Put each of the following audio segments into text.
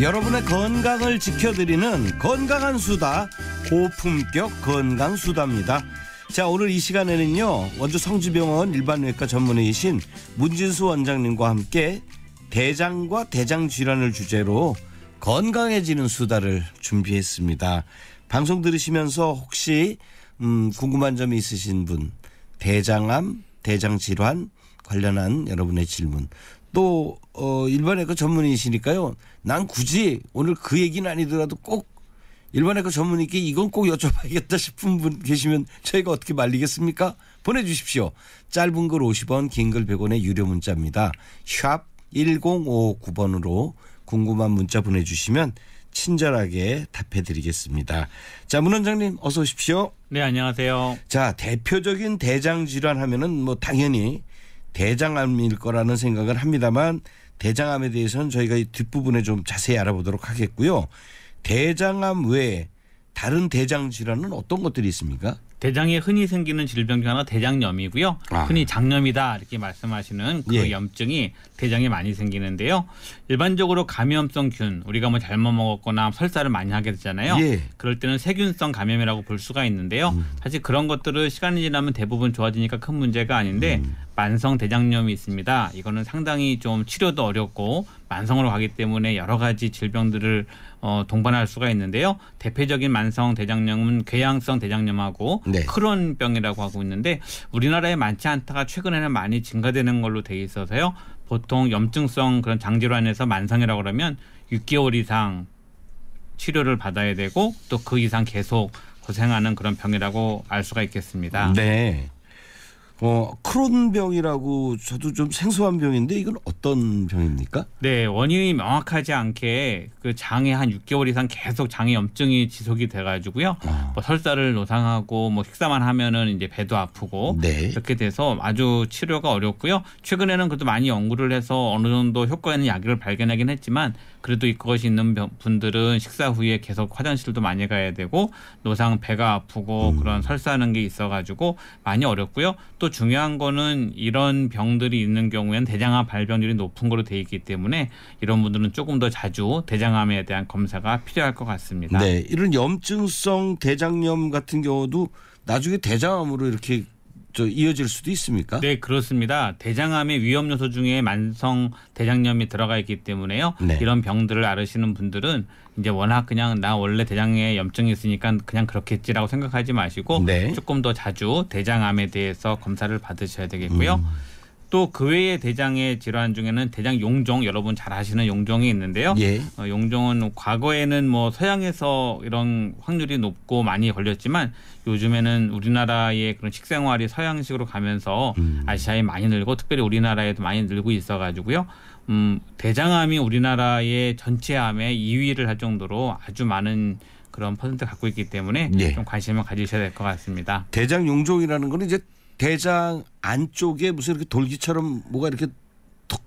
여러분의 건강을 지켜드리는 건강한 수다 고품격 건강 수다입니다. 자 오늘 이 시간에는요 원주 성주병원 일반외과 전문의이신 문진수 원장님과 함께 대장과 대장 질환을 주제로 건강해지는 수다를 준비했습니다. 방송 들으시면서 혹시 음, 궁금한 점이 있으신 분, 대장암, 대장 질환 관련한 여러분의 질문 또 어, 일반외과 그 전문의이시니까요. 난 굳이 오늘 그 얘기는 아니더라도 꼭일반외과 그 전문의께 이건 꼭 여쭤봐야겠다 싶은 분 계시면 저희가 어떻게 말리겠습니까? 보내주십시오. 짧은 글 50원, 긴 글 100원의 유료 문자입니다. 샵 1059번으로 궁금한 문자 보내주시면 친절하게 답해드리겠습니다. 자, 문 원장님 어서 오십시오. 네, 안녕하세요. 자, 대표적인 대장 질환 하면은 뭐 당연히 대장암일 거라는 생각을 합니다만 대장암에 대해서는 저희가 이 뒷부분에 좀 자세히 알아보도록 하겠고요. 대장암 외에 다른 대장 질환은 어떤 것들이 있습니까? 대장에 흔히 생기는 질병 중 하나 대장염이고요. 아. 흔히 장염이다 이렇게 말씀하시는 그 예. 염증이 대장에 많이 생기는데요. 일반적으로 감염성 균 우리가 뭐 잘못 먹었거나 설사를 많이 하게 되잖아요. 예. 그럴 때는 세균성 감염이라고 볼 수가 있는데요. 음. 사실 그런 것들을 시간이 지나면 대부분 좋아지니까 큰 문제가 아닌데 음. 만성 대장염이 있습니다. 이거는 상당히 좀 치료도 어렵고 만성으로 가기 때문에 여러 가지 질병들을 어, 동반할 수가 있는데요. 대표적인 만성 대장염은 궤양성 대장염하고 네. 크론병이라고 하고 있는데 우리나라에 많지 않다가 최근에는 많이 증가되는 걸로 돼 있어서요. 보통 염증성 그런 장질환에서 만성이라고 그러면 6개월 이상 치료를 받아야 되고 또 그 이상 계속 고생하는 그런 병이라고 알 수가 있겠습니다. 네. 어, 크론병이라고 저도 좀 생소한 병인데 이건 어떤 병입니까? 네, 원인이 명확하지 않게 그 장에 한 6개월 이상 계속 장에 염증이 지속이 돼 가지고요. 아. 뭐 설사를 노상하고 뭐 식사만 하면은 이제 배도 아프고 네. 이렇게 돼서 아주 치료가 어렵고요. 최근에는 그래도 많이 연구를 해서 어느 정도 효과 있는 약을 발견하긴 했지만 그래도 그것이 있는 분들은 식사 후에 계속 화장실도 많이 가야 되고 노상 배가 아프고 음. 그런 설사하는 게 있어 가지고 많이 어렵고요. 또 중요한 거는 이런 병들이 있는 경우에는 대장암 발병률이 높은 걸로돼 있기 때문에 이런 분들은 조금 더 자주 대장암에 대한 검사가 필요할 것 같습니다. 네, 이런 염증성 대장염 같은 경우도 나중에 대장암으로 이렇게 저 이어질 수도 있습니까? 네, 그렇습니다. 대장암의 위험 요소 중에 만성 대장염이 들어가 있기 때문에요. 네. 이런 병들을 앓으시는 분들은 이제 워낙 그냥 나 원래 대장에 염증이 있으니까 그냥 그렇겠지라고 생각하지 마시고 네. 조금 더 자주 대장암에 대해서 검사를 받으셔야 되겠고요. 음. 또그 외에 대장의 질환 중에는 대장 용종 여러분 잘 아시는 용종이 있는데요. 예. 어, 용종은 과거에는 뭐 서양에서 이런 확률이 높고 많이 걸렸지만 요즘에는 우리나라의 그런 식생활이 서양식으로 가면서 음. 아시아에 많이 늘고 특별히 우리나라에도 많이 늘고 있어가지고요. 음, 대장암이 우리나라의 전체 암의 2위를 할 정도로 아주 많은 그런 퍼센트 갖고 있기 때문에 예. 좀 관심을 가지셔야 될 것 같습니다. 대장 용종이라는 거 이제 대장 안쪽에 무슨 이렇게 돌기처럼 뭐가 이렇게 톡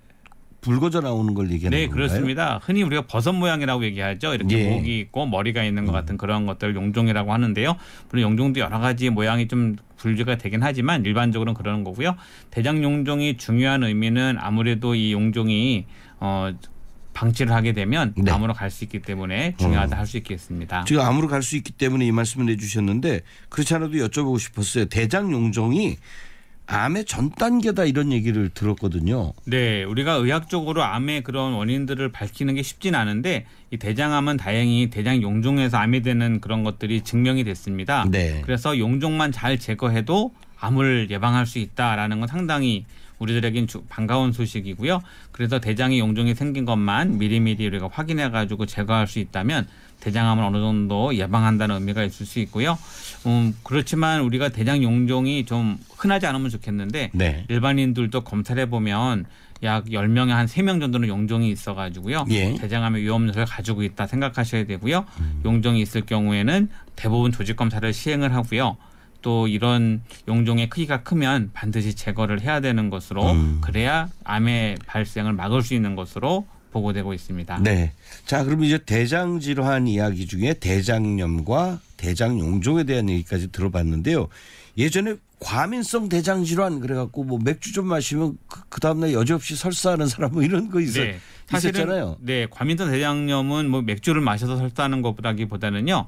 붉어져 나오는 걸 얘기하는 네, 건가요? 그렇습니다. 흔히 우리가 버섯 모양이라고 얘기하죠. 이렇게 예. 목이 있고 머리가 있는 것 음. 같은 그런 것들 용종이라고 하는데요. 물론 용종도 여러 가지 모양이 좀불류가 되긴 하지만 일반적으로는 그러는 거고요. 대장 용종이 중요한 의미는 아무래도 이 용종이 어 방치를 하게 되면 네. 암으로 갈 수 있기 때문에 중요하다 어. 할수 있겠습니다. 지금 암으로 갈 수 있기 때문에 이 말씀을 해주셨는데 그렇지 않아도 여쭤보고 싶었어요. 대장 용종이 암의 전 단계다 이런 얘기를 들었거든요. 네, 우리가 의학적으로 암의 그런 원인들을 밝히는 게 쉽진 않은데 이 대장암은 다행히 대장 용종에서 암이 되는 그런 것들이 증명이 됐습니다. 네. 그래서 용종만 잘 제거해도 암을 예방할 수 있다라는 건 상당히 우리들에겐 반가운 소식이고요. 그래서 대장에 용종이 생긴 것만 미리미리 우리가 확인해 가지고 제거할 수 있다면 대장암을 어느 정도 예방한다는 의미가 있을 수 있고요. 음, 그렇지만 우리가 대장 용종이 좀 흔하지 않으면 좋겠는데 네. 일반인들도 검사해 를 보면 약 열명에한 세명 정도는 용종이 있어 가지고요. 예. 대장암의 위험 요소를 가지고 있다 생각하셔야 되고요. 음. 용종이 있을 경우에는 대부분 조직 검사를 시행을 하고요. 또 이런 용종의 크기가 크면 반드시 제거를 해야 되는 것으로 음. 그래야 암의 발생을 막을 수 있는 것으로 보고되고 있습니다. 네. 자, 그럼 이제 대장 질환 이야기 중에 대장염과 대장 용종에 대한 얘기까지 들어봤는데요. 예전에 과민성 대장 질환 그래갖고 뭐 맥주 좀 마시면 그, 그 다음날 여지없이 설사하는 사람 뭐 이런 거 있어, 네. 사실은, 있었잖아요. 네, 과민성 대장염은 뭐 맥주를 마셔서 설사하는 것보다기보다는요.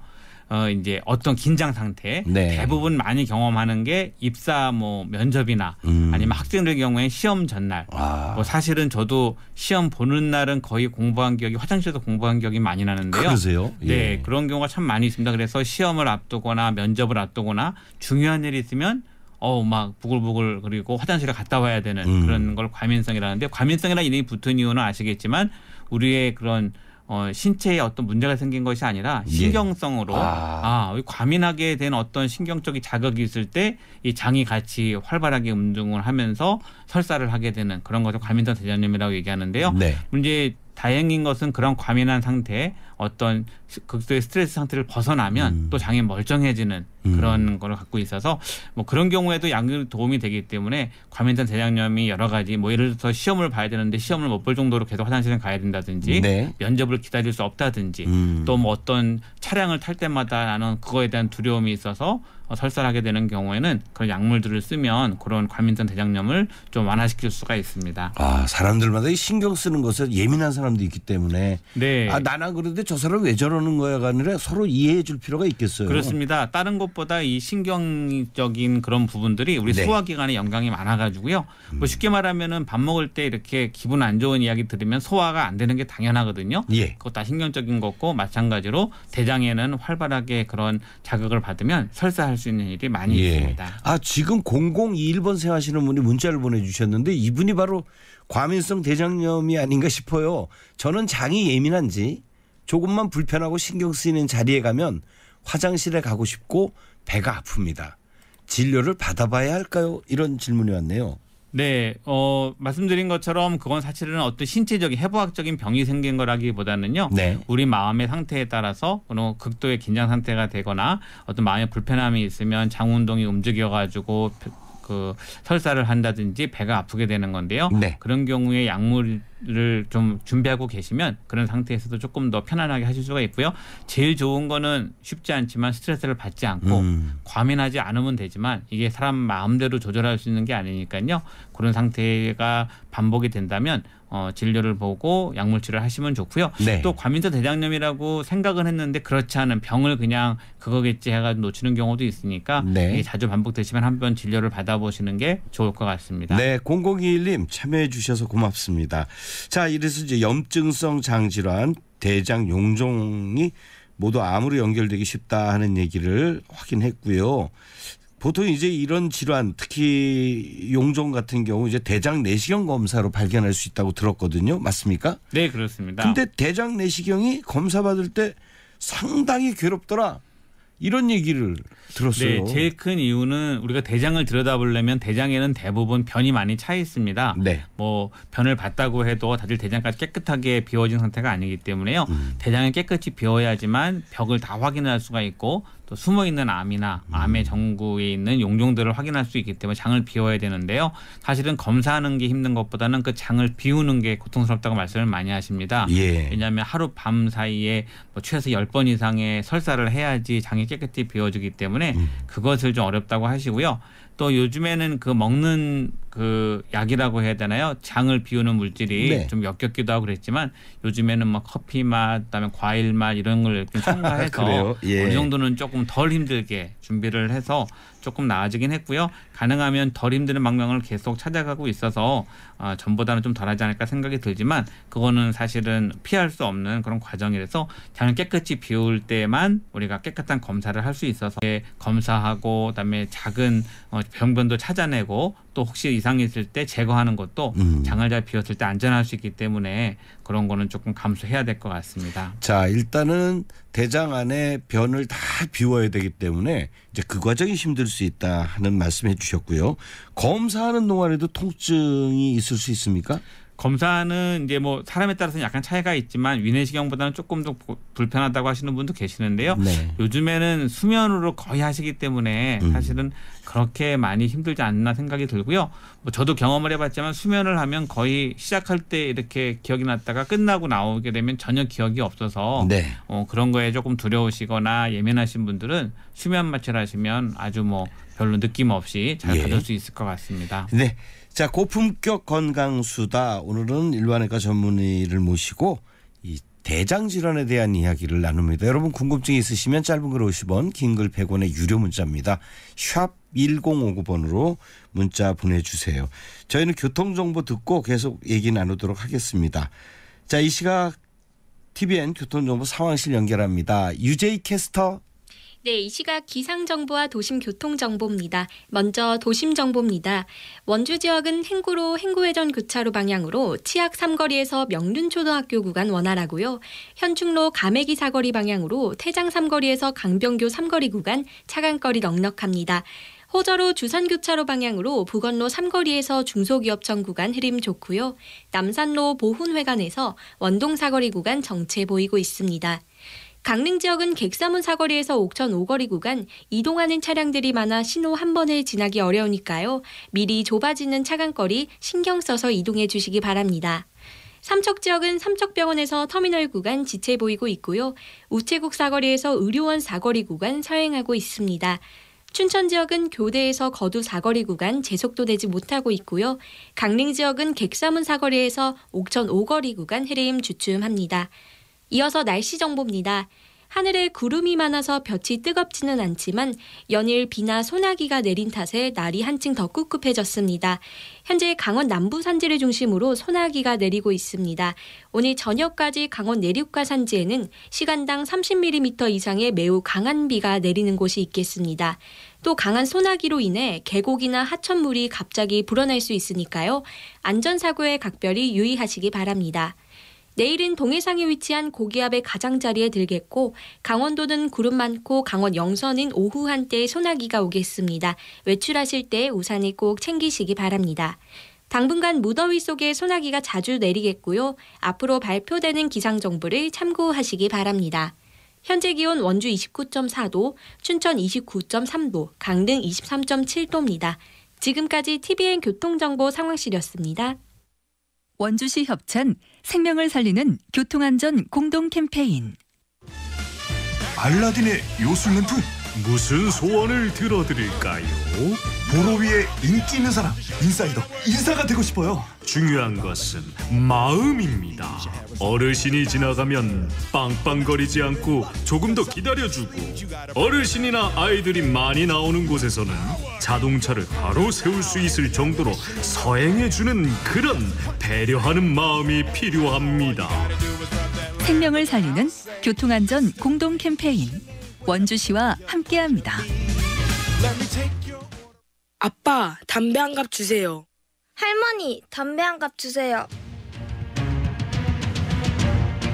어 이제 어떤 긴장 상태 네. 대부분 많이 경험하는 게 입사 뭐 면접이나 음. 아니면 학생들 경우에 시험 전날 아. 뭐 사실은 저도 시험 보는 날은 거의 공부한 기억이 화장실에서 공부한 기억이 많이 나는데요. 그러세요? 네, 예. 네 그런 경우가 참 많이 있습니다. 그래서 시험을 앞두거나 면접을 앞두거나 중요한 일이 있으면 어 막 부글부글 그리고 화장실에 갔다 와야 되는 음. 그런 걸 과민성이라는데 과민성이라는 이름이 붙은 이유는 아시겠지만 우리의 그런 어, 신체에 어떤 문제가 생긴 것이 아니라 예. 신경성으로 예. 아. 아. 과민하게 된 어떤 신경적인 자극이 있을 때 이 장이 같이 활발하게 운동을 하면서 설사를 하게 되는 그런 것을 과민성 대장염이라고 얘기하는데요. 네. 문제 다행인 것은 그런 과민한 상태 어떤 극도의 스트레스 상태를 벗어나면 음. 또 장이 멀쩡해지는 음. 그런 음. 걸 갖고 있어서 뭐 그런 경우에도 양육이 도움이 되기 때문에 과민성 대장염이 여러 가지 뭐 예를 들어서 시험을 봐야 되는데 시험을 못 볼 정도로 계속 화장실에 가야 된다든지 네. 면접을 기다릴 수 없다든지 음. 또뭐 어떤 차량을 탈 때마다 나는 그거에 대한 두려움이 있어서 어, 설사하게 되는 경우에는 그런 약물들을 쓰면 그런 과민성 대장염을 좀 완화시킬 수가 있습니다. 아 사람들마다 신경 쓰는 것에 예민한 사람도 있기 때문에 네. 아 나는 그런데 저 사람 왜 저러는 거야가 아니라 서로 이해해줄 필요가 있겠어요. 그렇습니다. 다른 것 생각보다 이 신경적인 그런 부분들이 우리 네. 소화 기관에 영향이 많아가지고요. 뭐 음. 쉽게 말하면은 밥 먹을 때 이렇게 기분 안 좋은 이야기 들으면 소화가 안 되는 게 당연하거든요. 예. 그것 다 신경적인 것고 마찬가지로 대장에는 활발하게 그런 자극을 받으면 설사할 수 있는 일이 많이 예. 있습니다. 아 지금 0021번생 하시는 분이 문자를 보내주셨는데 이분이 바로 과민성 대장염이 아닌가 싶어요. 저는 장이 예민한지 조금만 불편하고 신경 쓰이는 자리에 가면 화장실에 가고 싶고 배가 아픕니다. 진료를 받아봐야 할까요? 이런 질문이 왔네요. 네, 어, 말씀드린 것처럼 그건 사실은 어떤 신체적인 해부학적인 병이 생긴 거라기보다는요. 네. 우리 마음의 상태에 따라서 어느 극도의 긴장 상태가 되거나 어떤 마음의 불편함이 있으면 장 운동이 움직여가지고 그 설사를 한다든지 배가 아프게 되는 건데요. 네. 그런 경우에 약물 를좀 준비하고 계시면 그런 상태에서도 조금 더 편안하게 하실 수가 있고요. 제일 좋은 거는 쉽지 않지만 스트레스를 받지 않고 음. 과민하지 않으면 되지만 이게 사람 마음대로 조절할 수 있는 게 아니니까요. 그런 상태가 반복이 된다면 어, 진료를 보고 약물치료를 하시면 좋고요. 네. 또 과민성 대장염이라고 생각은 했는데 그렇지 않은 병을 그냥 그거겠지 해가지고 놓치는 경우도 있으니까 네. 자주 반복되시면 한번 진료를 받아보시는 게 좋을 것 같습니다. 네, 0021님 참여해 주셔서 고맙습니다. 자, 이래서 이제 염증성 장질환, 대장 용종이 모두 암으로 연결되기 쉽다 하는 얘기를 확인했고요. 보통 이제 이런 질환 특히 용종 같은 경우 이제 대장 내시경 검사로 발견할 수 있다고 들었거든요. 맞습니까? 네, 그렇습니다. 근데 대장 내시경이 검사 받을 때 상당히 괴롭더라. 이런 얘기를 들었어요. 네, 제일 큰 이유는 우리가 대장을 들여다보려면 대장에는 대부분 변이 많이 차 있습니다. 네. 뭐 변을 봤다고 해도 다들 대장까지 깨끗하게 비워진 상태가 아니기 때문에요. 음. 대장을 깨끗이 비워야지만 벽을 다 확인할 수가 있고 또 숨어 있는 암이나 암의 음. 전구에 있는 용종들을 확인할 수 있기 때문에 장을 비워야 되는데요. 사실은 검사하는 게 힘든 것보다는 그 장을 비우는 게 고통스럽다고 말씀을 많이 하십니다. 예. 왜냐하면 하루 밤 사이에 뭐 최소 열 번 이상의 설사를 해야지 장이 깨끗이 비워지기 때문에 음. 그것을 좀 어렵다고 하시고요. 또 요즘에는 그 먹는 그 약이라고 해야 되나요? 장을 비우는 물질이 네. 좀 역겹기도 하고 그랬지만 요즘에는 뭐 커피 맛, 그다음에 과일 맛 이런 걸 이렇게 첨가해서 예. 어느 정도는 조금 덜 힘들게 준비를 해서 조금 나아지긴 했고요. 가능하면 덜 힘드는 망명을 계속 찾아가고 있어서 어, 전보다는 좀 덜하지 않을까 생각이 들지만 그거는 사실은 피할 수 없는 그런 과정이라서 장을 깨끗이 비울 때만 우리가 깨끗한 검사를 할 수 있어서 예, 검사하고 그다음에 작은 어, 병변도 찾아내고 또 혹시 이상이 있을 때 제거하는 것도 음. 장을 잘 비웠을 때 안전할 수 있기 때문에 그런 거는 조금 감수해야될 것 같습니다. 자, 일단은 대장 안에 변을 다 비워야 되기 때문에 이제 그 과정이 힘들 수 있다 하는 말씀해 주셨고요. 검사하는 동안에도 통증이 있을 수 있습니까? 검사는 이제 뭐 사람에 따라서는 약간 차이가 있지만 위내시경보다는 조금 더 불편하다고 하시는 분도 계시는데요. 네. 요즘에는 수면으로 거의 하시기 때문에 음. 사실은 그렇게 많이 힘들지 않나 생각이 들고요. 뭐 저도 경험을 해봤지만 수면을 하면 거의 시작할 때 이렇게 기억이 났다가 끝나고 나오게 되면 전혀 기억이 없어서 네. 어, 그런 거에 조금 두려우시거나 예민하신 분들은 수면 마취를 하시면 아주 뭐 별로 느낌 없이 잘 예. 받을 수 있을 것 같습니다. 네. 자, 고품격 건강수다. 오늘은 일반외과 전문의를 모시고 이 대장 질환에 대한 이야기를 나눕니다. 여러분 궁금증이 있으시면 짧은 글 50원, 긴글 100원의 유료 문자입니다. 샵 1059번으로 문자 보내주세요. 저희는 교통정보 듣고 계속 얘기 나누도록 하겠습니다. 자, 이 시각 TVN 교통정보 상황실 연결합니다. 유제이 캐스터. 네, 이 시각 기상정보와 도심교통정보입니다. 먼저 도심정보입니다. 원주 지역은 행구로 행구회전 교차로 방향으로 치악 3거리에서 명륜초등학교 구간 원활하고요. 현충로 가매기 사거리 방향으로 태장 3거리에서 강병교 3거리 구간 차간거리 넉넉합니다. 호저로 주산교차로 방향으로 북원로 3거리에서 중소기업청 구간 흐림 좋고요. 남산로 보훈회관에서 원동사거리 구간 정체 보이고 있습니다. 강릉 지역은 객사문 사거리에서 옥천 5거리 구간 이동하는 차량들이 많아 신호 한번을 지나기 어려우니까요. 미리 좁아지는 차간거리 신경 써서 이동해 주시기 바랍니다. 삼척 지역은 삼척병원에서 터미널 구간 지체 보이고 있고요. 우체국 사거리에서 의료원 사거리 구간 서행하고 있습니다. 춘천 지역은 교대에서 거두 사거리 구간 제속도 되지 못하고 있고요. 강릉 지역은 객사문 사거리에서 옥천 5거리 구간 해레임 주춤합니다. 이어서 날씨 정보입니다. 하늘에 구름이 많아서 볕이 뜨겁지는 않지만 연일 비나 소나기가 내린 탓에 날이 한층 더 꿉꿉해졌습니다. 현재 강원 남부 산지를 중심으로 소나기가 내리고 있습니다. 오늘 저녁까지 강원 내륙과 산지에는 시간당 30mm 이상의 매우 강한 비가 내리는 곳이 있겠습니다. 또 강한 소나기로 인해 계곡이나 하천물이 갑자기 불어날 수 있으니까요. 안전사고에 각별히 유의하시기 바랍니다. 내일은 동해상에 위치한 고기압의 가장자리에 들겠고 강원도는 구름 많고 강원 영서는 오후 한때 소나기가 오겠습니다. 외출하실 때 우산을 꼭 챙기시기 바랍니다. 당분간 무더위 속에 소나기가 자주 내리겠고요. 앞으로 발표되는 기상정보를 참고하시기 바랍니다. 현재 기온 원주 29.4도, 춘천 29.3도, 강릉 23.7도입니다. 지금까지 t v n 교통정보 상황실이었습니다. 원주시 협찬 생명을 살리는 교통안전 공동 캠페인 알라딘의 요술 램프 무슨 소원을 들어드릴까요? 보로 위에 인기 있는 사람, 인사이더, 인사가 되고 싶어요. 중요한 것은 마음입니다. 어르신이 지나가면 빵빵거리지 않고 조금 더 기다려주고 어르신이나 아이들이 많이 나오는 곳에서는 자동차를 바로 세울 수 있을 정도로 서행해주는 그런 배려하는 마음이 필요합니다. 생명을 살리는 교통안전 공동 캠페인 원주시와 함께합니다. 아빠, 담배 한갑 주세요. 할머니, 담배 한갑 주세요.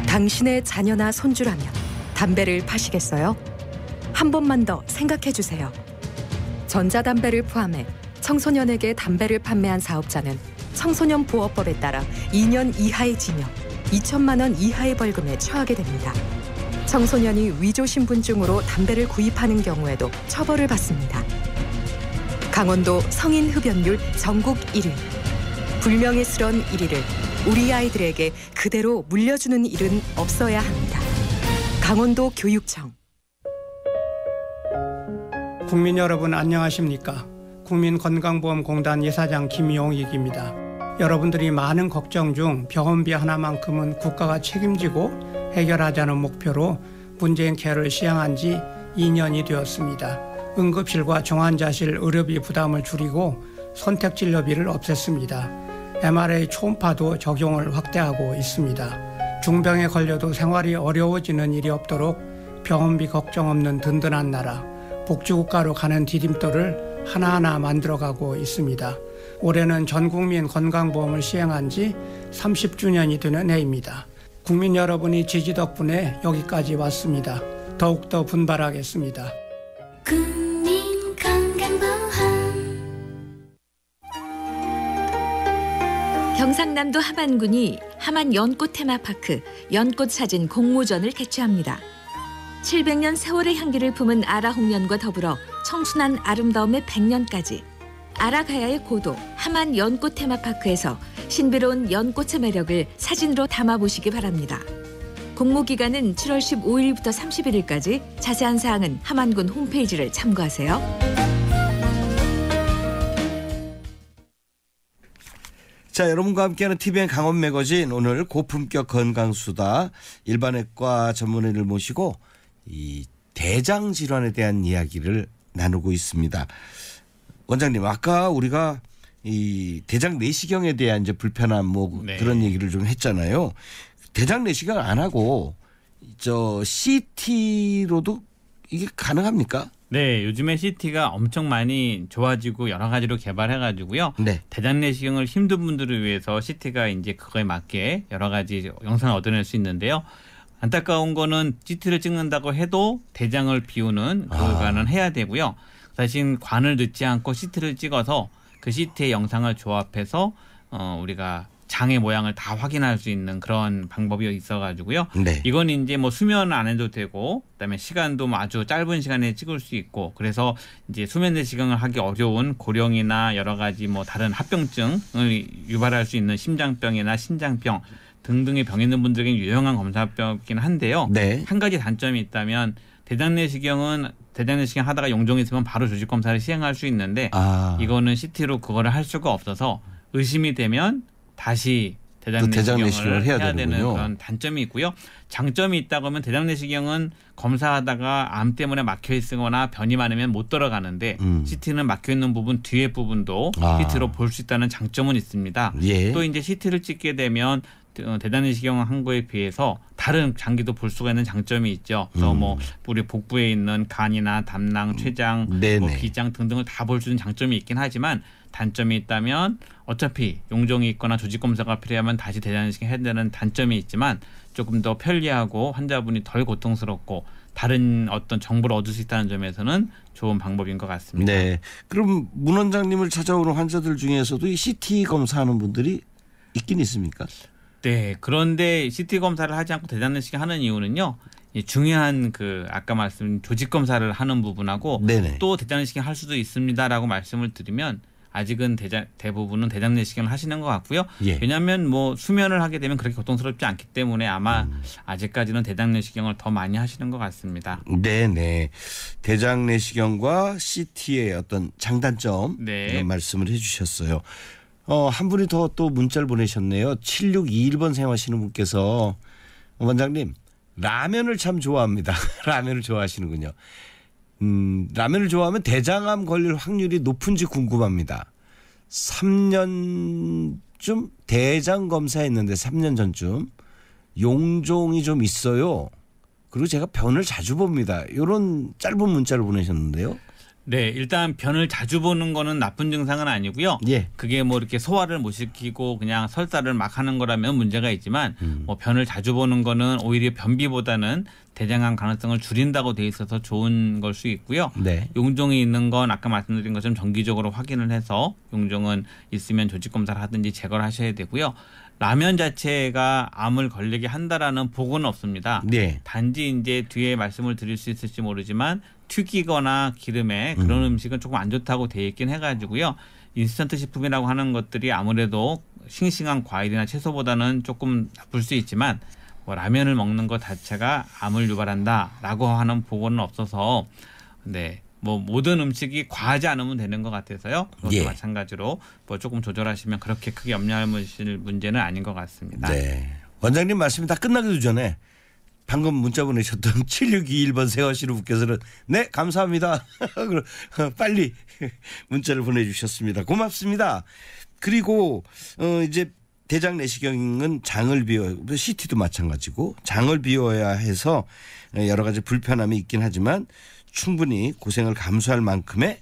당신의 자녀나 손주라면 담배를 파시겠어요? 한 번만 더 생각해 주세요. 전자담배를 포함해 청소년에게 담배를 판매한 사업자는 청소년 보호법에 따라 2년 이하의 징역, 2천만 원 이하의 벌금에 처하게 됩니다. 청소년이 위조 신분증으로 담배를 구입하는 경우에도 처벌을 받습니다. 강원도 성인 흡연율 전국 1위. 불명예스런 1위를 우리 아이들에게 그대로 물려주는 일은 없어야 합니다. 강원도 교육청. 국민 여러분 안녕하십니까? 국민건강보험공단 이사장김용이기입니다 여러분들이 많은 걱정 중 병원비 하나만큼은 국가가 책임지고 해결하자는 목표로 문재인 케어를 시행한 지 2년이 되었습니다. 응급실과 정환자실 의료비 부담을 줄이고 선택 진료비를 없앴습니다. MRA 초음파도 적용을 확대하고 있습니다. 중병에 걸려도 생활이 어려워지는 일이 없도록 병원비 걱정 없는 든든한 나라, 복지국가로 가는 디딤돌을 하나하나 만들어가고 있습니다. 올해는 전국민 건강보험을 시행한 지 30주년이 되는 해입니다. 국민 여러분이 지지 덕분에 여기까지 왔습니다. 더욱더 분발하겠습니다. 경상남도 하만군이 하만 연꽃 테마파크 연꽃 사진 공모전을 개최합니다. 700년 세월의 향기를 품은 아라홍련과 더불어 청순한 아름다움의 100년까지 아라가야의 고도 하만 연꽃 테마파크에서 신비로운 연꽃의 매력을 사진으로 담아보시기 바랍니다. 공모기간은 7월 15일부터 31일까지 자세한 사항은 함안군 홈페이지를 참고하세요. 자, 여러분과 함께하는 TVN 강원 매거진 오늘 고품격 건강수다 일반외과 전문의를 모시고 이 대장 질환에 대한 이야기를 나누고 있습니다. 원장님, 아까 우리가 이 대장 내시경에 대한 이제 불편함 뭐 네. 그런 얘기를 좀 했잖아요. 대장 내시경 안 하고 저 CT로도 이게 가능합니까? 네, 요즘에 CT가 엄청 많이 좋아지고 여러 가지로 개발해 가지고요. 네. 대장 내시경을 힘든 분들을 위해서 CT가 이제 그거에 맞게 여러 가지 영상을 얻어낼 수 있는데요. 안타까운 거는 CT를 찍는다고 해도 대장을 비우는 그 아. 결과는 해야 되고요. 그 대신 관을 넣지 않고 CT를 찍어서 그 시트의 영상을 조합해서 어, 우리가 장의 모양을 다 확인할 수 있는 그런 방법이 있어가지고요. 네. 이건 이제 뭐 수면 안 해도 되고, 그다음에 시간도 뭐 아주 짧은 시간에 찍을 수 있고, 그래서 이제 수면 내시경을 하기 어려운 고령이나 여러 가지 뭐 다른 합병증을 유발할 수 있는 심장병이나 신장병 등등의 병 있는 분들에게 유용한 검사병이긴 한데요. 네. 한 가지 단점이 있다면 대장 내시경은 대장 내시경 하다가 용종이 있으면 바로 조직 검사를 시행할 수 있는데 아. 이거는 CT로 그거를 할 수가 없어서 의심이 되면 다시 대장 내시경을, 해야, 해야 되는 그런 단점이 있고요. 장점이 있다고 하면 대장 내시경은 검사하다가 암 때문에 막혀 있거나 변이 많으면 못 들어가는데 음. CT는 막혀 있는 부분 뒤에 부분도 아. CT로 볼 수 있다는 장점은 있습니다. 예. 또 이제 CT를 찍게 되면 어, 대단히 시경한 항구에 비해서 다른 장기도 볼 수가 있는 장점이 있죠. 그래서 음. 뭐 우리 복부에 있는 간이나 담낭, 음. 췌장, 음. 뭐 비장 등등을 다 볼 수 있는 장점이 있긴 하지만 단점이 있다면 어차피 용종이 있거나 조직 검사가 필요하면 다시 대단장 시경 해야 되는 단점이 있지만 조금 더 편리하고 환자분이 덜 고통스럽고 다른 어떤 정보를 얻을 수 있다는 점에서는 좋은 방법인 것 같습니다. 네. 그럼 문 원장님을 찾아오는 환자들 중에서도 이 CT 검사하는 분들이 있긴 있습니까? 네. 그런데 CT 검사를 하지 않고 대장내시경 하는 이유는요. 중요한 그 아까 말씀 조직 검사를 하는 부분하고 네네. 또 대장내시경 할 수도 있습니다라고 말씀을 드리면 아직은 대장 대부분은 대장내시경을 하시는 것 같고요. 예. 왜냐하면 뭐 수면을 하게 되면 그렇게 고통스럽지 않기 때문에 아마 음. 아직까지는 대장내시경을 더 많이 하시는 것 같습니다. 네네. 대장내시경과 CT의 어떤 장단점 네. 이런 말씀을 해주셨어요. 어, 한 분이 더 또 문자를 보내셨네요. 7621번 사용하시는 분께서 원장님 라면을 참 좋아합니다. 라면을 좋아하시는군요. 음, 라면을 좋아하면 대장암 걸릴 확률이 높은지 궁금합니다. 3년쯤 대장 검사했는데 3년 전쯤 용종이 좀 있어요. 그리고 제가 변을 자주 봅니다. 이런 짧은 문자를 보내셨는데요. 네, 일단 변을 자주 보는 거는 나쁜 증상은 아니고요. 예. 그게 뭐 이렇게 소화를 못 시키고 그냥 설사를 막 하는 거라면 문제가 있지만 음. 뭐 변을 자주 보는 거는 오히려 변비보다는 대장암 가능성을 줄인다고 돼 있어서 좋은 걸 수 있고요. 네. 용종이 있는 건 아까 말씀드린 것처럼 정기적으로 확인을 해서 용종은 있으면 조직 검사를 하든지 제거를 하셔야 되고요. 라면 자체가 암을 걸리게 한다라는 보고는 없습니다. 네. 단지 이제 뒤에 말씀을 드릴 수 있을지 모르지만 튀기거나 기름에 그런 음. 음식은 조금 안 좋다고 돼 있긴 해가지고요. 인스턴트 식품이라고 하는 것들이 아무래도 싱싱한 과일이나 채소보다는 조금 나쁠 수 있지만 뭐 라면을 먹는 것 자체가 암을 유발한다라고 하는 보고는 없어서 네. 뭐 모든 음식이 과하지 않으면 되는 것 같아서요. 그것도 예. 마찬가지로 뭐 조금 조절하시면 그렇게 크게 염려할 문제는 아닌 것 같습니다. 네. 원장님 말씀이 다 끝나기도 전에 방금 문자 보내셨던 7621번 세화씨를 웃께서는네 감사합니다. 빨리 문자를 보내주셨습니다. 고맙습니다. 그리고 어 이제 대장 내시경은 장을 비워 CT도 마찬가지고 장을 비워야 해서 여러 가지 불편함이 있긴 하지만 충분히 고생을 감수할 만큼의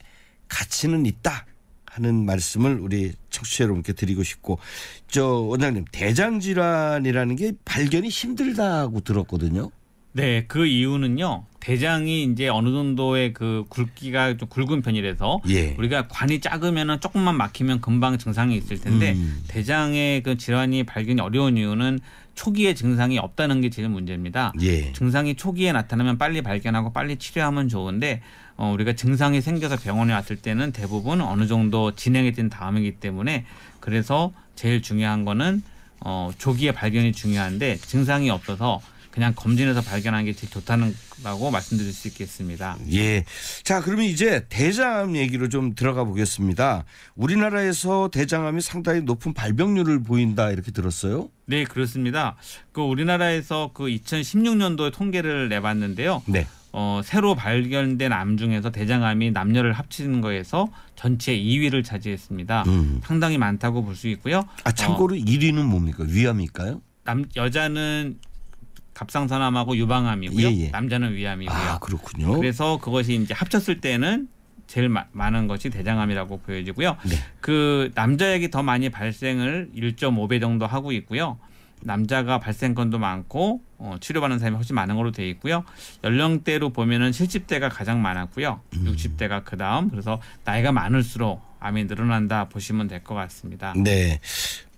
가치는 있다. 하는 말씀을 우리 청취자 여러분께 드리고 싶고 저 원장님 대장 질환이라는 게 발견이 힘들다고 들었거든요. 네, 그 이유는요. 대장이 이제 어느 정도의 그 굵기가 좀 굵은 편이라서 예. 우리가 관이 작으면은 조금만 막히면 금방 증상이 있을 텐데 음. 대장의 그 질환이 발견이 어려운 이유는 초기에 증상이 없다는 게 제일 문제입니다. 예. 증상이 초기에 나타나면 빨리 발견하고 빨리 치료하면 좋은데 어, 우리가 증상이 생겨서 병원에 왔을 때는 대부분 어느 정도 진행이 된 다음이기 때문에 그래서 제일 중요한 거는 어, 조기에 발견이 중요한데 증상이 없어서 그냥 검진해서 발견한게 제일 좋다는 라고 말씀드릴 수 있겠습니다. 예. 자, 그러면 이제 대장암 얘기로 좀 들어가 보겠습니다. 우리나라에서 대장암이 상당히 높은 발병률을 보인다 이렇게 들었어요? 네, 그렇습니다. 그 우리나라에서 그2 0 1 6년도 통계를 내봤는데요. 네. 어, 새로 발견된 암 중에서 대장암이 남녀를 합치는 거에서 전체 2위를 차지했습니다. 음. 상당히 많다고 볼 수 있고요. 아 참고로 어, 1위는 뭡니까? 위암일까요? 남 여자는 갑상선암하고 유방암이고요. 예, 예. 남자는 위암이고요. 아, 그렇군요. 그래서 그것이 이제 합쳤을 때는 제일 마, 많은 것이 대장암이라고 보여지고요. 네. 그 남자에게 더 많이 발생을 1.5배 정도 하고 있고요. 남자가 발생 건도 많고 어, 치료받는 사람이 훨씬 많은 걸로 되어 있고요. 연령대로 보면은 70대가 가장 많았고요. 음. 60대가 그 다음. 그래서 나이가 많을수록 암이 늘어난다 보시면 될 것 같습니다. 네.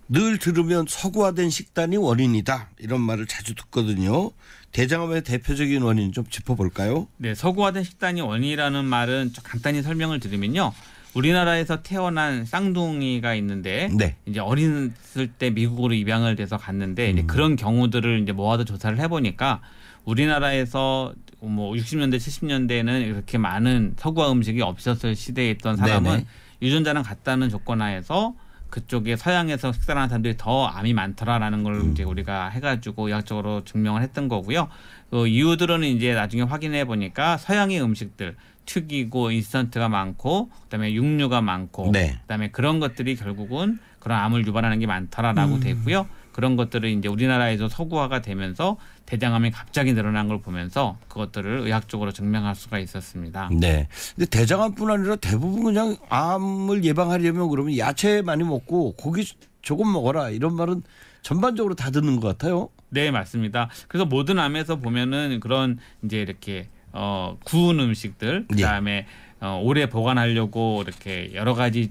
늘 들으면 서구화된 식단이 원인이다 이런 말을 자주 듣거든요. 대장암의 대표적인 원인 좀 짚어볼까요? 네, 서구화된 식단이 원인이라는 말은 간단히 설명을 드리면요. 우리나라에서 태어난 쌍둥이가 있는데 네. 이제 어렸을때 미국으로 입양을 돼서 갔는데 음. 이제 그런 경우들을 이제 모아서 조사를 해보니까 우리나라에서 뭐 60년대 70년대에는 이렇게 많은 서구화 음식이 없었을 시대에 있던 사람은 네네. 유전자랑 같다는 조건 하에서 그쪽에 서양에서 식사하는 사람들이 더 암이 많더라라는 걸 음. 이제 우리가 해가지고 의학적으로 증명을 했던 거고요. 그 이유들은 이제 나중에 확인해 보니까 서양의 음식들 튀기고 인스턴트가 많고 그다음에 육류가 많고 네. 그다음에 그런 것들이 결국은 그런 암을 유발하는 게 많더라라고 음. 되고요. 그런 것들을 이제 우리나라에서 서구화가 되면서 대장암이 갑자기 늘어난 걸 보면서 그것들을 의학적으로 증명할 수가 있었습니다. 네. 근데 대장암뿐 아니라 대부분 그냥 암을 예방하려면 그러면 야채 많이 먹고 고기 조금 먹어라 이런 말은 전반적으로 다 듣는 것 같아요. 네, 맞습니다. 그래서 모든 암에서 보면은 그런 이제 이렇게 어 구운 음식들 예. 그다음에 예. 어, 오래 보관하려고 이렇게 여러 가지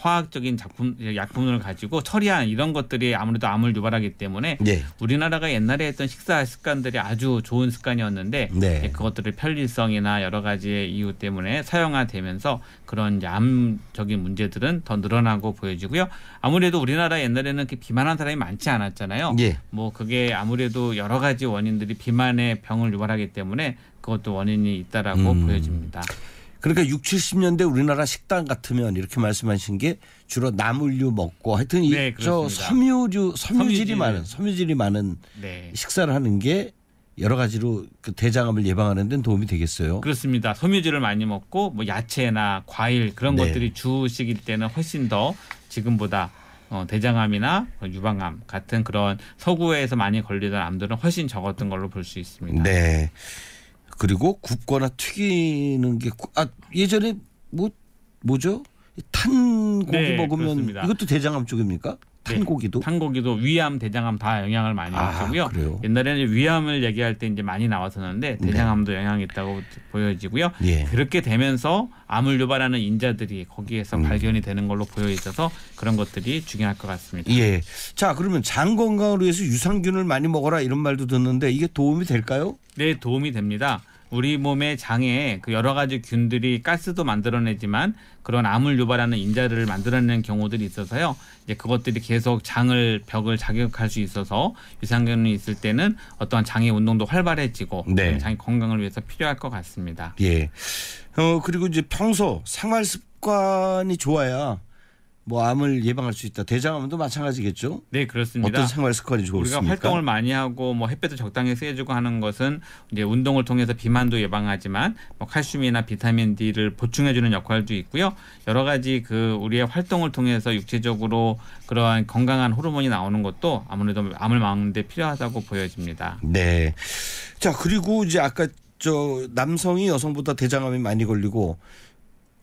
화학적인 작품 약품을 가지고 처리한 이런 것들이 아무래도 암을 유발하기 때문에 네. 우리나라가 옛날에 했던 식사 습관들이 아주 좋은 습관이었는데 네. 그것들을 편리성이나 여러 가지 이유 때문에 사용화되면서 그런 암적인 문제들은 더 늘어나고 보여지고요. 아무래도 우리나라 옛날에는 비만한 사람이 많지 않았잖아요. 네. 뭐 그게 아무래도 여러 가지 원인들이 비만의 병을 유발하기 때문에 그것도 원인이 있다라고 음. 보여집니다. 그러니까 6, 70년대 우리나라 식당 같으면 이렇게 말씀하신 게 주로 나물류 먹고 하여튼 네, 이저 섬유류 섬유질이 섬유질. 많은 섬유질이 많은 네. 식사를 하는 게 여러 가지로 그 대장암을 예방하는 데는 도움이 되겠어요. 그렇습니다. 섬유질을 많이 먹고 뭐 야채나 과일 그런 네. 것들이 주식일 때는 훨씬 더 지금보다 어, 대장암이나 뭐 유방암 같은 그런 서구에서 많이 걸리던 암들은 훨씬 적었던 걸로 볼 수 있습니다. 네. 그리고 굽거나 튀기는 게 아 예전에 뭐 뭐죠? 탄 고기 네, 먹으면 그렇습니다. 이것도 대장암 쪽입니까? 네, 탄고기도 탄고기도 위암 대장암 다 영향을 많이 받고요그 아, 옛날에는 위암을 얘기할 때 이제 많이 나왔었는데 네. 대장암도 네. 영향이 있다고 보여지고요. 네. 그렇게 되면서 암을 유발하는 인자들이 거기에서 음. 발견이 되는 걸로 보여 져서 그런 것들이 중요할 것 같습니다. 예. 자 그러면 장 건강을 위해서 유산균을 많이 먹어라 이런 말도 듣는데 이게 도움이 될까요? 네 도움이 됩니다. 우리 몸의 장에 그 여러 가지 균들이 가스도 만들어내지만 그런 암을 유발하는 인자를 만들어내는 경우들이 있어서요. 이제 그것들이 계속 장을 벽을 자극할 수 있어서 유산균이 있을 때는 어떠한 장의 운동도 활발해지고 네. 장의 건강을 위해서 필요할 것 같습니다. 예. 어 그리고 이제 평소 생활 습관이 좋아야 뭐 암을 예방할 수 있다. 대장암도 마찬가지겠죠? 네, 그렇습니다. 어떤 생활 습관이 좋습니까? 우리가 활동을 많이 하고 뭐 햇볕을 적당히 쐬주고 하는 것은 이제 운동을 통해서 비만도 예방하지만 뭐 칼슘이나 비타민 D를 보충해 주는 역할도 있고요. 여러 가지 그 우리의 활동을 통해서 육체적으로 그러한 건강한 호르몬이 나오는 것도 아무래도 암을 막는 데 필요하다고 보여집니다. 네. 자, 그리고 이제 아까 저 남성이 여성보다 대장암이 많이 걸리고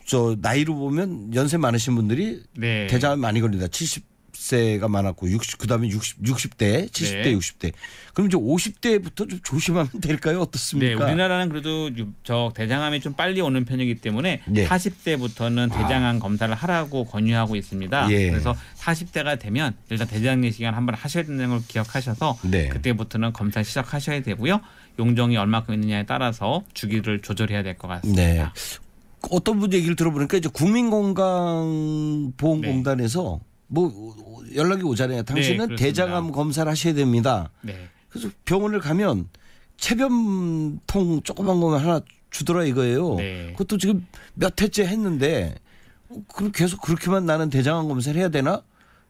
저 나이로 보면 연세 많으신 분들이 네. 대자 많이 걸린다. 70세가 많았고 60 그다음에 60 60대, 70대, 네. 60대. 그럼 이제 50대부터 좀 조심하면 될까요? 어떻습니까? 네, 우리나라는 그래도 저 대장암이 좀 빨리 오는 편이기 때문에 네. 40대부터는 아. 대장암 아. 검사를 하라고 권유하고 있습니다. 예. 그래서 40대가 되면 일단 대장 내시간 한번 하셔야 된다는걸 기억하셔서 네. 그때부터는 검사 시작하셔야 되고요. 용종이 얼마큼 있느냐에 따라서 주기를 조절해야 될 것 같습니다. 네. 어떤 분 얘기를 들어보니까 이제 국민건강보험공단에서 네. 뭐 연락이 오잖아요. 당신은 네, 대장암 검사를 하셔야 됩니다. 네. 그래서 병원을 가면 체변통 조그만 거 하나 주더라 이거예요. 네. 그것도 지금 몇 해째 했는데 그럼 계속 그렇게만 나는 대장암 검사를 해야 되나?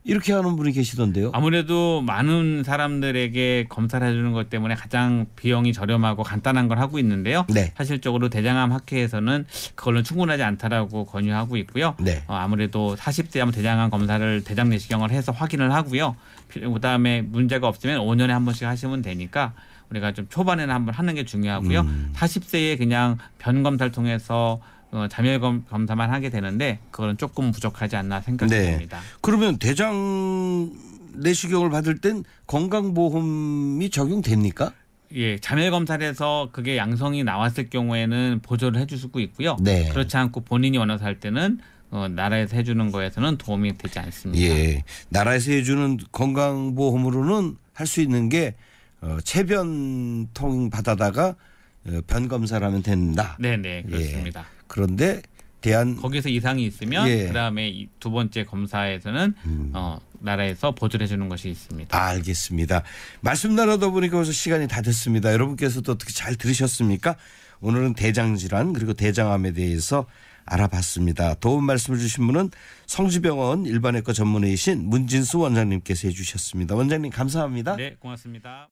이렇게 하는 분이 계시던데요. 아무래도 많은 사람들에게 검사를 해주는 것 때문에 가장 비용이 저렴하고 간단한 걸 하고 있는데요. 네. 사실적으로 대장암 학회에서는 그걸로 충분하지 않다라고 권유하고 있고요. 네. 어, 아무래도 40대 하면 대장암 검사를 대장 내시경을 해서 확인을 하고요. 그다음에 문제가 없으면 5년에 한 번씩 하시면 되니까 우리가 좀 초반에는 한번 하는 게 중요하고요. 음. 40세에 그냥 변 검사를 통해서 어, 자멸 검사만 하게 되는데 그거는 조금 부족하지 않나 생각이 네. 듭니다. 그러면 대장 내시경을 받을 땐 건강보험이 적용됩니까? 예, 자멸 검사에서 그게 양성이 나왔을 경우에는 보조를 해줄 수 있고요. 네. 그렇지 않고 본인이 원해서 할 때는 어, 나라에서 해주는 거에서는 도움이 되지 않습니다. 예, 나라에서 해주는 건강보험으로는 할 수 있는 게 어, 체변통 받아다가 어, 변 검사라면 된다. 네네 네, 그렇습니다. 예. 그런데 대한 거기서 이상이 있으면 예. 그다음에 두 번째 검사에서는 음. 어, 나라에서 보조를 해주는 것이 있습니다. 알겠습니다. 말씀 나누다 보니까 벌써 시간이 다 됐습니다. 여러분께서도 어떻게 잘 들으셨습니까? 오늘은 대장질환 그리고 대장암에 대해서 알아봤습니다. 도움 말씀을 주신 분은 성지병원 일반외과 전문의이신 문진수 원장님께서 해주셨습니다. 원장님 감사합니다. 네, 고맙습니다.